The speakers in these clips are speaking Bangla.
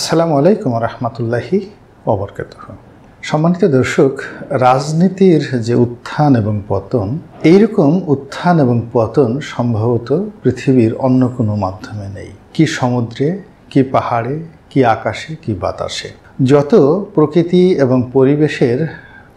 আসসালামু আলাইকুম রহমতুল্লাহি অবরকাত সম্মানিত দর্শক রাজনীতির যে উত্থান এবং পতন এইরকম উত্থান এবং পতন সম্ভবত পৃথিবীর অন্য কোনো মাধ্যমে নেই কি সমুদ্রে কি পাহাড়ে কি আকাশে কি বাতাসে যত প্রকৃতি এবং পরিবেশের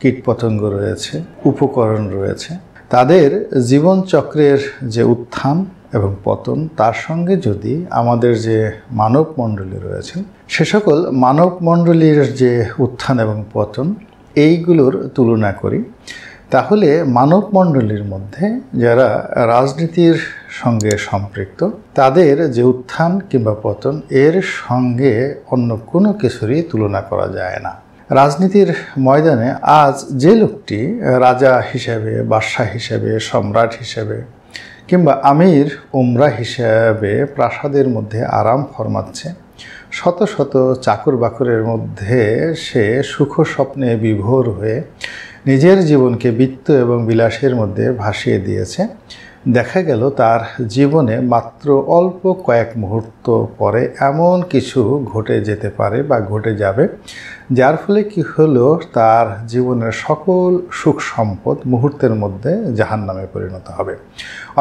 কীটপতঙ্গ রয়েছে উপকরণ রয়েছে তাদের জীবনচক্রের যে উত্থান এবং পতন তার সঙ্গে যদি আমাদের যে মানব মণ্ডলী রয়েছে সে সকল মানব মণ্ডলীর যে উত্থান এবং পতন এইগুলোর তুলনা করি তাহলে মানব মণ্ডলীর মধ্যে যারা রাজনীতির সঙ্গে সম্পৃক্ত তাদের যে উত্থান কিংবা পতন এর সঙ্গে অন্য কোনো কিছুরই তুলনা করা যায় না রাজনীতির ময়দানে আজ যে লোকটি রাজা হিসেবে বাদশাহ হিসেবে সম্রাট হিসেবে কিংবা আমির উমরা হিসাবে প্রাসাদের মধ্যে আরাম ফরমাচ্ছে শত শত চাকর বাকরের মধ্যে সে সুখ স্বপ্নে বিভোর হয়ে নিজের জীবনকে বৃত্ত এবং বিলাসের মধ্যে ভাসিয়ে দিয়েছে দেখা গেল তার জীবনে মাত্র অল্প কয়েক মুহূর্ত পরে এমন কিছু ঘটে যেতে পারে বা ঘটে যাবে যার ফলে কি হলো তার জীবনের সকল সুখ সম্পদ মুহূর্তের মধ্যে জাহান নামে পরিণত হবে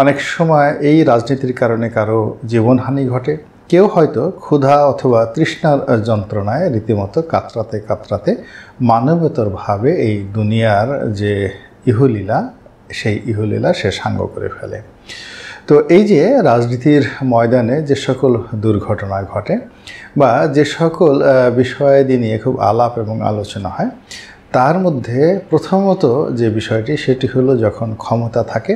অনেক সময় এই রাজনীতির কারণে কারো জীবনহানি ঘটে কেউ হয়তো ক্ষুধা অথবা তৃষ্ণার যন্ত্রণায় রীতিমতো কাতরাতে কাতরাতে মানবতরভাবে এই দুনিয়ার যে ইহলীলা সেই ইহলীলা সে সাঙ্গ করে ফেলে তো এই যে রাজনীতির ময়দানে যে সকল দুর্ঘটনা ঘটে বা যে সকল বিষয়াদি নিয়ে খুব আলাপ এবং আলোচনা হয় তার মধ্যে প্রথমত যে বিষয়টি সেটি হলো যখন ক্ষমতা থাকে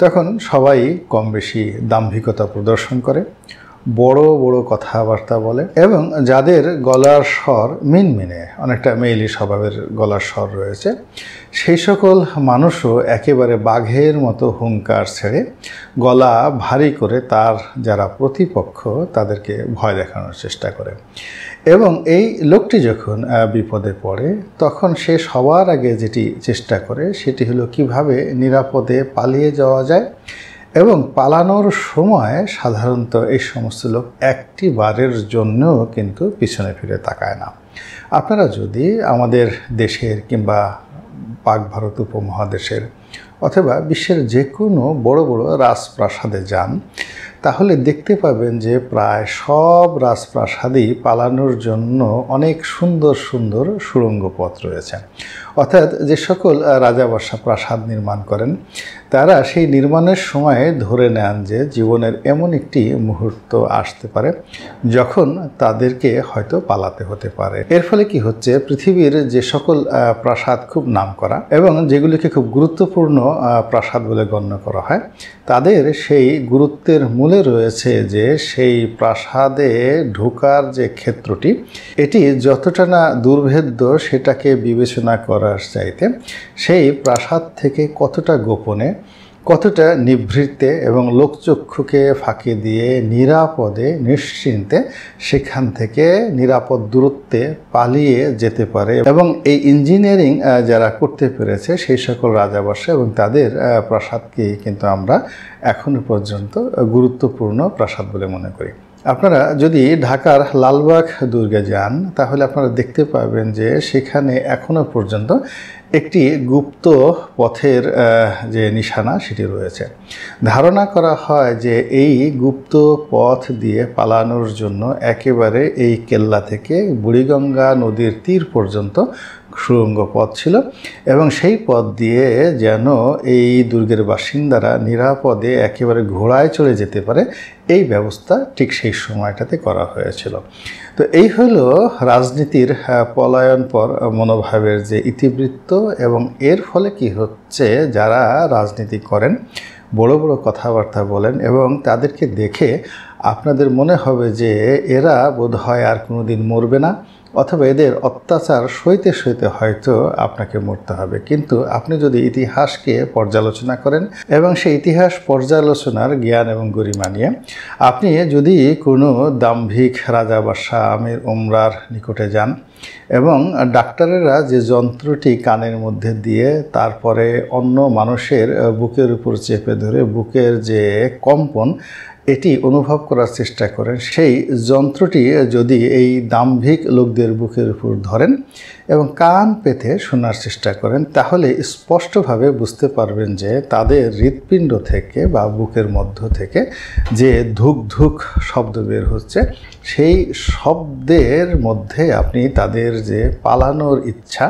তখন সবাই কম বেশি দাম্ভিকতা প্রদর্শন করে বড় বড় কথাবার্তা বলে এবং যাদের গলার স্বর মিনমিনে অনেকটা মেইলি স্বভাবের গলার স্বর রয়েছে সেই সকল মানুষও একেবারে বাঘের মতো হুঙ্কার ছেড়ে গলা ভারী করে তার যারা প্রতিপক্ষ তাদেরকে ভয় দেখানোর চেষ্টা করে এবং এই লোকটি যখন বিপদে পড়ে তখন সে সবার আগে যেটি চেষ্টা করে সেটি হলো কিভাবে নিরাপদে পালিয়ে যাওয়া যায় এবং পালানোর সময় সাধারণত এই সমস্ত লোক একটি বারের জন্যও কিন্তু পিছনে ফিরে তাকায় না আপনারা যদি আমাদের দেশের কিংবা পাক ভারত উপমহাদেশের অথবা বিশ্বের যে কোনো বড় বড় রাজপ্রাসাদে যান তাহলে দেখতে পাবেন যে প্রায় সব রাজপ্রাসাদই পালানোর জন্য অনেক সুন্দর সুন্দর সুড়ঙ্গ পথ রয়েছে অর্থাৎ যে সকল রাজাবর্ষা প্রাসাদ নির্মাণ করেন তারা সেই নির্মাণের সময়ে ধরে নেন যে জীবনের এমন একটি মুহূর্ত আসতে পারে যখন তাদেরকে হয়তো পালাতে হতে পারে এর ফলে কি হচ্ছে পৃথিবীর যে সকল প্রাসাদ খুব নাম করা এবং যেগুলিকে খুব গুরুত্বপূর্ণ প্রাসাদ বলে গণ্য করা হয় তাদের সেই গুরুত্বের মূলে রয়েছে যে সেই প্রাসাদে ঢোকার যে ক্ষেত্রটি এটি যতটা না দুর্ভেদ্য সেটাকে বিবেচনা করা করার চাইতে সেই প্রাসাদ থেকে কতটা গোপনে কতটা নিভৃতে এবং লোকচক্ষুকে ফাঁকি দিয়ে নিরাপদে নিশ্চিন্তে সেখান থেকে নিরাপদ দূরত্বে পালিয়ে যেতে পারে এবং এই ইঞ্জিনিয়ারিং যারা করতে পেরেছে সেই সকল রাজাবাসা এবং তাদের প্রাসাদকে কিন্তু আমরা এখনও পর্যন্ত গুরুত্বপূর্ণ প্রাসাদ বলে মনে করি আপনারা যদি ঢাকার লালবাগ দুর্গে যান তাহলে আপনারা দেখতে পাবেন যে সেখানে এখনও পর্যন্ত একটি গুপ্ত পথের যে নিশানা সেটি রয়েছে ধারণা করা হয় যে এই গুপ্ত পথ দিয়ে পালানোর জন্য একেবারে এই কেল্লা থেকে বুড়িগঙ্গা নদীর তীর পর্যন্ত সুরঙ্গ পথ ছিল এবং সেই পথ দিয়ে যেন এই দুর্গের বাসিন্দারা নিরাপদে একেবারে ঘোড়ায় চলে যেতে পারে এই ব্যবস্থা ঠিক সেই সময়টাতে করা হয়েছিল তো এই হল রাজনীতির পলায়ন পর মনোভাবের যে ইতিবৃত্ত এবং এর ফলে কি হচ্ছে যারা রাজনীতি করেন বড় বড় কথাবার্তা বলেন এবং তাদেরকে দেখে আপনাদের মনে হবে যে এরা বোধ হয় আর কোনো দিন মরবে না অথবা এদের অত্যাচার সইতে সইতে হয়তো আপনাকে মরতে হবে কিন্তু আপনি যদি ইতিহাসকে পর্যালোচনা করেন এবং সেই ইতিহাস পর্যালোচনার জ্ঞান এবং গরিমা নিয়ে আপনি যদি কোনো দাম্ভিক রাজা শাহ আমির উমরার নিকটে যান এবং ডাক্তারেরা যে যন্ত্রটি কানের মধ্যে দিয়ে তারপরে অন্য মানুষের বুকের উপর চেপে ধরে বুকের যে কম্পন এটি অনুভব করার চেষ্টা করেন সেই যন্ত্রটি যদি এই দাম্ভিক লোকদের বুকের উপর ধরেন এবং কান পেতে শোনার চেষ্টা করেন তাহলে স্পষ্টভাবে বুঝতে পারবেন যে তাদের হৃৎপিণ্ড থেকে বা বুকের মধ্য থেকে যে ধুক ধুক শব্দ বের হচ্ছে সেই শব্দের মধ্যে আপনি তাদের যে পালানোর ইচ্ছা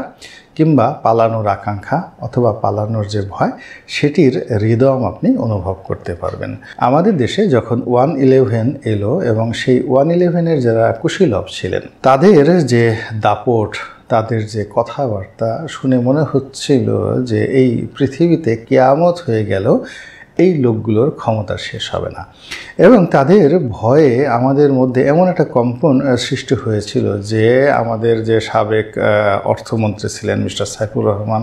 কিংবা পালানোর আকাঙ্ক্ষা অথবা পালানোর যে ভয় সেটির হৃদম আপনি অনুভব করতে পারবেন আমাদের দেশে যখন ওয়ান ইলেভেন এলো এবং সেই ওয়ান ইলেভেনের যারা কুশীলভ ছিলেন তাদের যে দাপট তাদের যে কথাবার্তা শুনে মনে হচ্ছিল যে এই পৃথিবীতে কেয়ামত হয়ে গেল এই লোকগুলোর ক্ষমতা শেষ হবে না এবং তাদের ভয়ে আমাদের মধ্যে এমন একটা কম্পন সৃষ্টি হয়েছিল যে আমাদের যে সাবেক অর্থমন্ত্রী ছিলেন মিস্টার সাইফুর রহমান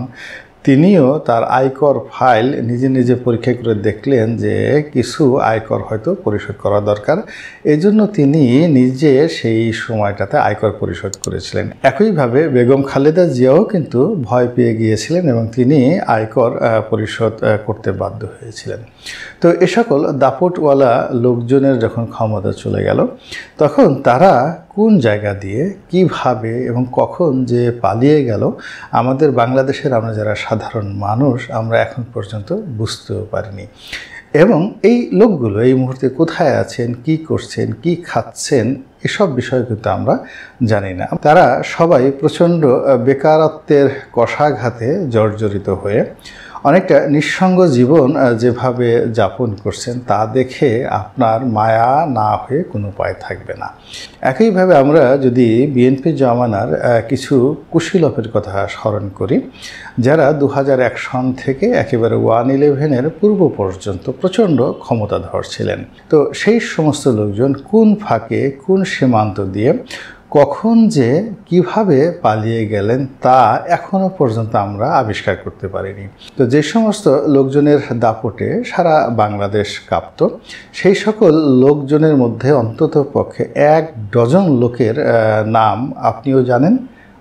তিনিও তার আয়কর ফাইল নিজে নিজে পরীক্ষা করে দেখলেন যে কিছু আয়কর হয়তো পরিশোধ করা দরকার এজন্য তিনি নিজে সেই সময়টাতে আয়কর পরিশোধ করেছিলেন একইভাবে বেগম খালেদা জিয়াও কিন্তু ভয় পেয়ে গিয়েছিলেন এবং তিনি আয়কর পরিশোধ করতে বাধ্য হয়েছিলেন তো এ সকল দাপটওয়ালা লোকজনের যখন ক্ষমতা চলে গেল তখন তারা কোন জায়গা দিয়ে কিভাবে এবং কখন যে পালিয়ে গেল আমাদের বাংলাদেশের আমরা যারা সাধারণ মানুষ আমরা এখন পর্যন্ত বুঝতেও পারিনি এবং এই লোকগুলো এই মুহূর্তে কোথায় আছেন কি করছেন কি খাচ্ছেন এসব বিষয় কিন্তু আমরা জানি না তারা সবাই প্রচণ্ড বেকারত্বের কষাঘাতে জর্জরিত হয়ে অনেকটা নিঃসঙ্গ জীবন যেভাবে যাপন করছেন তা দেখে আপনার মায়া না হয়ে কোনো উপায় থাকবে না একইভাবে আমরা যদি বিএনপি জমানার কিছু কুশীলভের কথা স্মরণ করি যারা দু সন থেকে একেবারে ওয়ান ইলেভেনের পূর্ব পর্যন্ত প্রচণ্ড ক্ষমতাধর ছিলেন তো সেই সমস্ত লোকজন কোন ফাঁকে কোন সীমান্ত দিয়ে কখন যে কিভাবে পালিয়ে গেলেন তা এখনও পর্যন্ত আমরা আবিষ্কার করতে পারিনি তো যে সমস্ত লোকজনের দাপটে সারা বাংলাদেশ কাঁপত সেই সকল লোকজনের মধ্যে অন্তত পক্ষে এক ডজন লোকের নাম আপনিও জানেন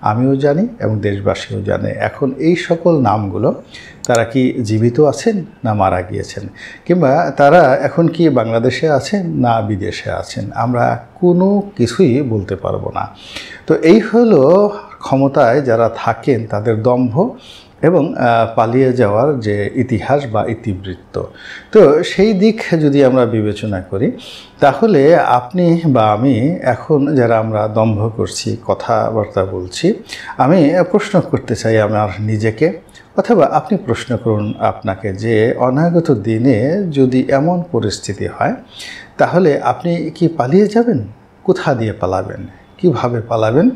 আমিও জানি এবং দেশবাসীও জানে এখন এই সকল নামগুলো তারা কি জীবিত আছেন না মারা গিয়েছেন কিংবা তারা এখন কি বাংলাদেশে আছেন না বিদেশে আছেন আমরা কোনো কিছুই বলতে পারবো না তো এই হলো ক্ষমতায় যারা থাকেন তাদের দম্ভ এবং পালিয়ে যাওয়ার যে ইতিহাস বা ইতিবৃত্ত তো সেই দিক যদি আমরা বিবেচনা করি তাহলে আপনি বা আমি এখন যারা আমরা দম্ভ করছি কথাবার্তা বলছি আমি প্রশ্ন করতে চাই আমার নিজেকে অথবা আপনি প্রশ্ন করুন আপনাকে যে অনাগত দিনে যদি এমন পরিস্থিতি হয় তাহলে আপনি কি পালিয়ে যাবেন কোথা দিয়ে পালাবেন কিভাবে পালাবেন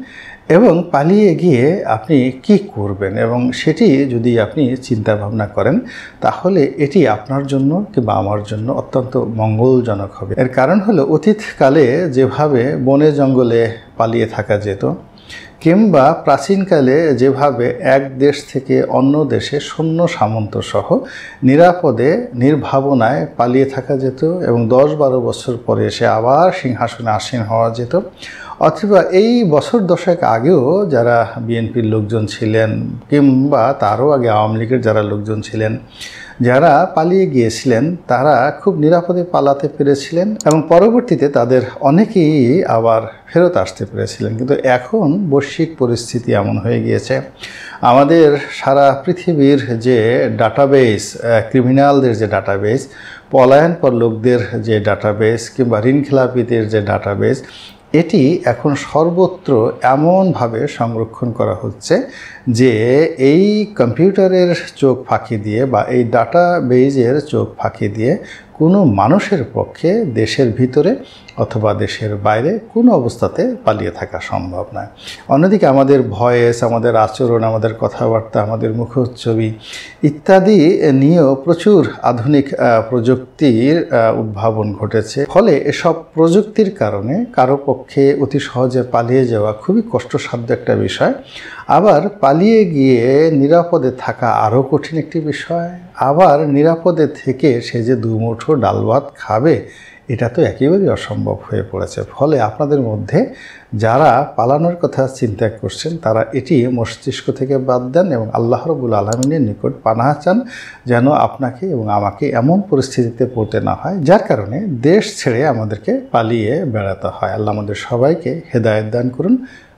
এবং পালিয়ে গিয়ে আপনি কি করবেন এবং সেটি যদি আপনি চিন্তা ভাবনা করেন তাহলে এটি আপনার জন্য কিংবা আমার জন্য অত্যন্ত মঙ্গলজনক হবে এর কারণ হলো অতীতকালে যেভাবে বনে জঙ্গলে পালিয়ে থাকা যেত কিংবা প্রাচীনকালে যেভাবে এক দেশ থেকে অন্য দেশে সৈন্য সামন্তসহ নিরাপদে নির্ভাবনায় পালিয়ে থাকা যেত এবং দশ বারো বছর পরে এসে আবার সিংহাসনে আসীন হওয়া যেত অথবা এই বছর দশেক আগেও যারা বিএনপির লোকজন ছিলেন কিংবা তারও আগে আওয়ামী লীগের যারা লোকজন ছিলেন যারা পালিয়ে গিয়েছিলেন তারা খুব নিরাপদে পালাতে পেরেছিলেন এবং পরবর্তীতে তাদের অনেকেই আবার ফেরত আসতে পেরেছিলেন কিন্তু এখন বৈশ্বিক পরিস্থিতি এমন হয়ে গিয়েছে আমাদের সারা পৃথিবীর যে ডাটাবেস ক্রিমিনালদের যে ডাটাবেস পলায়নপর লোকদের যে ডাটাবেস কিংবা ঋণখেলাপিদের যে ডাটাবেস এটি এখন সর্বত্র এমনভাবে সংরক্ষণ করা হচ্ছে যে এই কম্পিউটারের চোখ ফাঁকি দিয়ে বা এই ডাটা বেজের চোখ ফাঁকি দিয়ে কোনো মানুষের পক্ষে দেশের ভিতরে অথবা দেশের বাইরে কোনো অবস্থাতে পালিয়ে থাকা সম্ভব নয় অন্যদিকে আমাদের ভয়েস আমাদের আচরণ আমাদের কথাবার্তা আমাদের মুখোচ্ছবি ইত্যাদি নিয়েও প্রচুর আধুনিক প্রযুক্তির উদ্ভাবন ঘটেছে ফলে এসব প্রযুক্তির কারণে কারো পক্ষে অতি সহজে পালিয়ে যাওয়া খুবই কষ্টসাধ্য একটা বিষয় আবার পালিয়ে গিয়ে নিরাপদে থাকা আরও কঠিন একটি বিষয় আবার নিরাপদে থেকে সে যে দুমুঠো ডাল ভাত খাবে এটা তো একেবারেই অসম্ভব হয়ে পড়েছে ফলে আপনাদের মধ্যে যারা পালানোর কথা চিন্তা করছেন তারা এটি মস্তিষ্ক থেকে বাদ দেন এবং আল্লাহ রবুল আলমিনের নিকট পানা চান যেন আপনাকে এবং আমাকে এমন পরিস্থিতিতে পড়তে না হয় যার কারণে দেশ ছেড়ে আমাদেরকে পালিয়ে বেড়াতে হয় আল্লাহ আমাদের সবাইকে হেদায়ত দান করুন